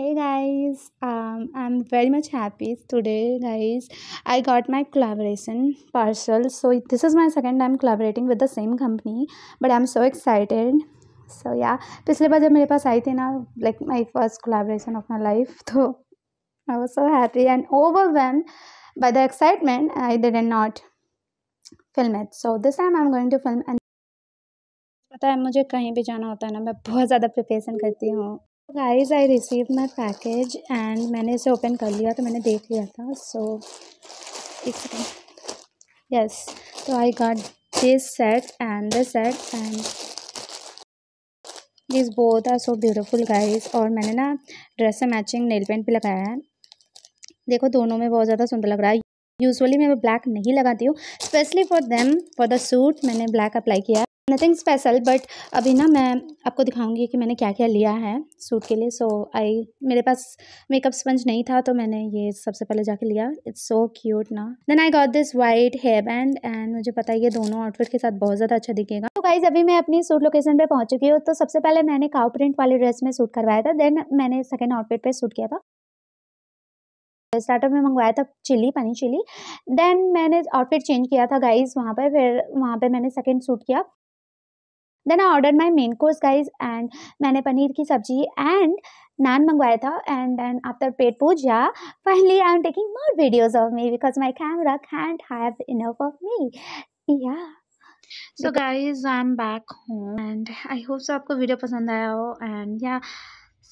hey guys um, i'm very much happy today guys i got my collaboration parcel so this is my second time collaborating with the same company but i'm so excited so yeah पिछले बार जब मेरे पास आई थी ना like my first collaboration of my life तो I was so happy and overwhelmed by the excitement I did not film it so this time I'm going to film and पता है मुझे कहीं भी जाना होता है ना मैं बहुत ज़्यादा प्रिपरेशन करती हूँ guys I receive my package and मैंने इसे ओपन कर लिया तो मैंने देख लिया था सो यस तो I got this set and this set and this both are so beautiful guys और मैंने ना ड्रेस से मैचिंग नेल पेंट भी लगाया है देखो दोनों में बहुत ज़्यादा सुंदर लग रहा है यूजुअली मैं ब्लैक नहीं लगाती हूँ specially for them for the suit मैंने ब्लैक अप्लाई किया है नथिंग स्पेशल बट अभी ना मैं आपको दिखाऊंगी कि मैंने क्या क्या लिया है सूट के लिए सो so, आई मेरे पास मेकअप स्पंज नहीं था तो मैंने ये सबसे पहले जाके लिया इट्स सो क्यूट ना then I got this white hair band and मुझे पता है ये दोनों आउटफिट के साथ बहुत ज़्यादा अच्छा दिखेगा तो गाइज अभी मैं अपनी सूट लोकेशन पर पहुँच चुकी हूँ तो सबसे पहले मैंने काउ प्रिंट वाले ड्रेस में सूट करवाया था देन मैंने सेकेंड आउटफिट पर सूट किया था स्टार्टअप में मंगवाया था चिली पनीर चिली देन मैंने आउटफिट चेंज किया था गाइस वहाँ पर फिर वहाँ पर मैंने सेकंड सूट किया then I order my main course guys and मैंने पनीर की सब्जी एंड नान मंगवाया था एंड देन आफ्टर पेट पूजा finally I am taking more videos of me because my camera can't have enough of me yeah so guys I am back home and I hope so आपको video पसंद आया हो and yeah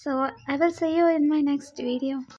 so I will see you in my next video